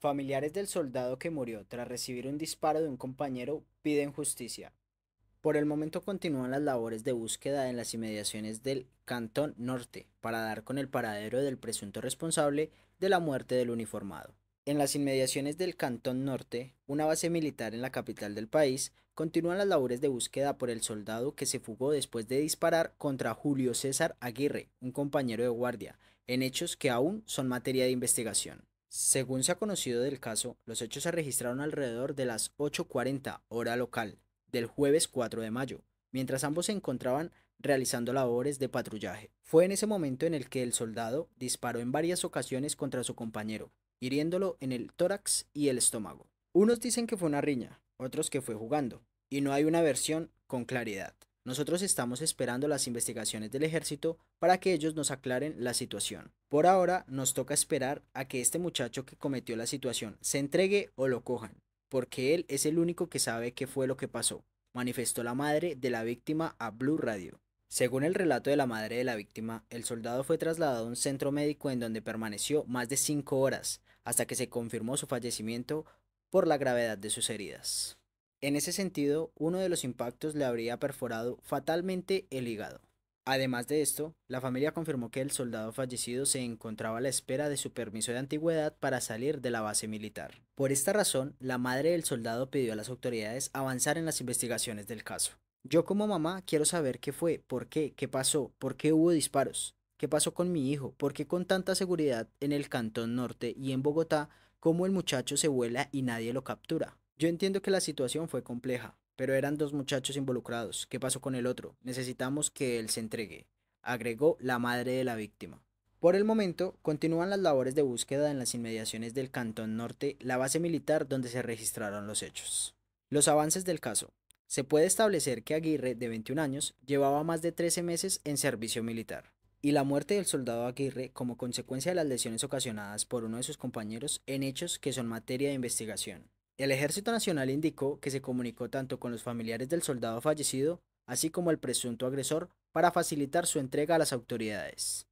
Familiares del soldado que murió tras recibir un disparo de un compañero piden justicia. Por el momento continúan las labores de búsqueda en las inmediaciones del Cantón Norte para dar con el paradero del presunto responsable de la muerte del uniformado. En las inmediaciones del Cantón Norte, una base militar en la capital del país, continúan las labores de búsqueda por el soldado que se fugó después de disparar contra Julio César Aguirre, un compañero de guardia, en hechos que aún son materia de investigación. Según se ha conocido del caso, los hechos se registraron alrededor de las 8.40 hora local del jueves 4 de mayo, mientras ambos se encontraban realizando labores de patrullaje. Fue en ese momento en el que el soldado disparó en varias ocasiones contra su compañero, hiriéndolo en el tórax y el estómago. Unos dicen que fue una riña, otros que fue jugando, y no hay una versión con claridad. Nosotros estamos esperando las investigaciones del ejército para que ellos nos aclaren la situación. Por ahora nos toca esperar a que este muchacho que cometió la situación se entregue o lo cojan, porque él es el único que sabe qué fue lo que pasó, manifestó la madre de la víctima a Blue Radio. Según el relato de la madre de la víctima, el soldado fue trasladado a un centro médico en donde permaneció más de cinco horas, hasta que se confirmó su fallecimiento por la gravedad de sus heridas. En ese sentido, uno de los impactos le habría perforado fatalmente el hígado. Además de esto, la familia confirmó que el soldado fallecido se encontraba a la espera de su permiso de antigüedad para salir de la base militar. Por esta razón, la madre del soldado pidió a las autoridades avanzar en las investigaciones del caso. Yo como mamá quiero saber qué fue, por qué, qué pasó, por qué hubo disparos, qué pasó con mi hijo, por qué con tanta seguridad en el Cantón Norte y en Bogotá, cómo el muchacho se vuela y nadie lo captura. Yo entiendo que la situación fue compleja, pero eran dos muchachos involucrados. ¿Qué pasó con el otro? Necesitamos que él se entregue, agregó la madre de la víctima. Por el momento, continúan las labores de búsqueda en las inmediaciones del Cantón Norte, la base militar donde se registraron los hechos. Los avances del caso. Se puede establecer que Aguirre, de 21 años, llevaba más de 13 meses en servicio militar, y la muerte del soldado Aguirre como consecuencia de las lesiones ocasionadas por uno de sus compañeros en hechos que son materia de investigación. El Ejército Nacional indicó que se comunicó tanto con los familiares del soldado fallecido, así como el presunto agresor, para facilitar su entrega a las autoridades.